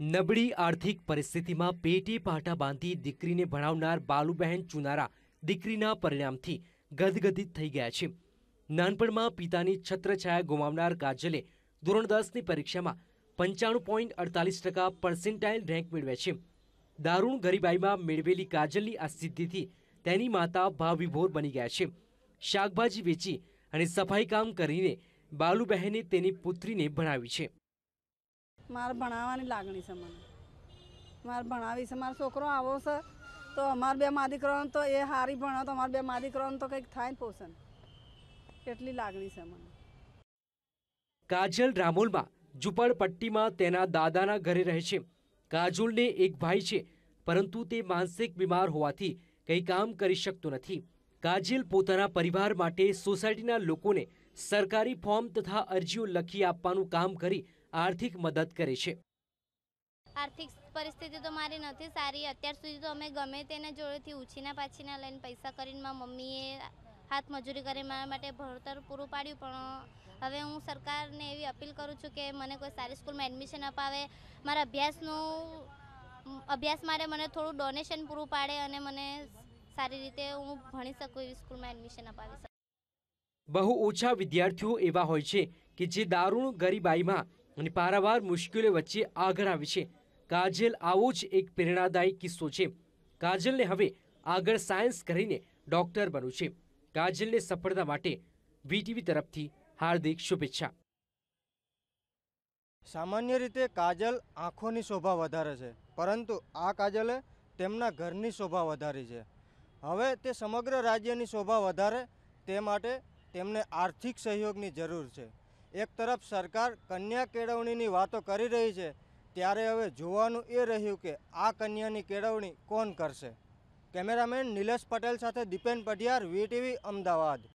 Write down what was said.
નબળી આર્થિક પરિસ્થિતિમાં પેટે પાટા બાંધી દીકરીને ભણાવનાર બાલુબહેન ચુનારા દીકરીના પરિણામથી ગદગદિત થઈ ગયા છે નાનપણમાં પિતાની છત્રછાયા ગુમાવનાર કાજલે ધોરણ દસની પરીક્ષામાં પંચાણું પોઈન્ટ અડતાલીસ ટકા પર્સેન્ટાઇલ રેન્ક મેળવ્યા છે દારૂણ ગરીબાઈમાં મેળવેલી કાજલની આ સિદ્ધિથી તેની માતા ભાવવિભોર બની ગયા છે શાકભાજી વેચી અને સફાઈ કામ કરીને બાલુબહેને તેની પુત્રીને ભણાવી છે મારે ભણાવવાની લાગણી છે મને મારે ભણાવી છે મારો છોકરો આવો છે તો અમારે બે મા દીકરાઓને તો એ સારી ભણો તો અમારે બે મા દીકરાઓને તો કંઈક થાય ને પોષણ એટલી લાગણી છે મને કાજલ રામોલમાં ઝુંપડપટ્ટીમાં તેના દાદાના ઘરે રહે છે કાજોલને એક ભાઈ છે પરંતુ તે માનસિક બીમાર હોવાથી કંઈ કામ કરી શકતો નથી કાજલ પોતાના પરિવાર માટે સોસાયટીના લોકોને સરકારી ફોર્મ તથા અરજીઓ લખી આપવાનું કામ કરી આર્થિક મદદ કરે છે આર્થિક પરિસ્થિતિ તો મારી નથી સારી અત્યાર સુધી તો અમે ગમે તેના જોડેથી ઉછીના પાછીના લઈને પૈસા કરીને મારા મમ્મીએ હાથ મજૂરી કરી મારા માટે ભણતર પૂરું પાડ્યું પણ હવે હું સરકારને એવી અપીલ કરું છું કે મને કોઈ સારી સ્કૂલમાં એડમિશન અપાવે મારા અભ્યાસનું અભ્યાસ માટે મને થોડું ડોનેશન પૂરું પાડે અને મને સારી રીતે હું ભણી શકું એવી સ્કૂલમાં એડમિશન અપાવી શકું બહુ ઓછા વિદ્યાર્થીઓ એવા હોય છે કે જે દારૂણ ગરીબાઈમાં અને પારાવાર મુશ્કેલીઓ વચ્ચે આગળ આવી છે કાજલ આવો જ એક પ્રેરણાદાયી કિસ્સો છે કાજલને હવે આગળ સાયન્સ કરીને ડૉક્ટર બનવું છે કાજલને સફળતા માટે વીટીવી તરફથી હાર્દિક શુભેચ્છા સામાન્ય રીતે કાજલ આંખોની શોભા વધારે છે પરંતુ આ કાજલે તેમના ઘરની શોભા વધારી છે હવે તે સમગ્ર રાજ્યની શોભા વધારે તે માટે તેમને આર્થિક સહયોગની જરૂર છે એક તરફ સરકાર કન્યા કેળવણીની વાતો કરી રહી છે ત્યારે હવે જોવાનું એ રહ્યું કે આ કન્યાની કેળવણી કોણ કરશે કેમેરામેન નિલેશ પટેલ સાથે દીપેન પઢિયાર વીટીવી અમદાવાદ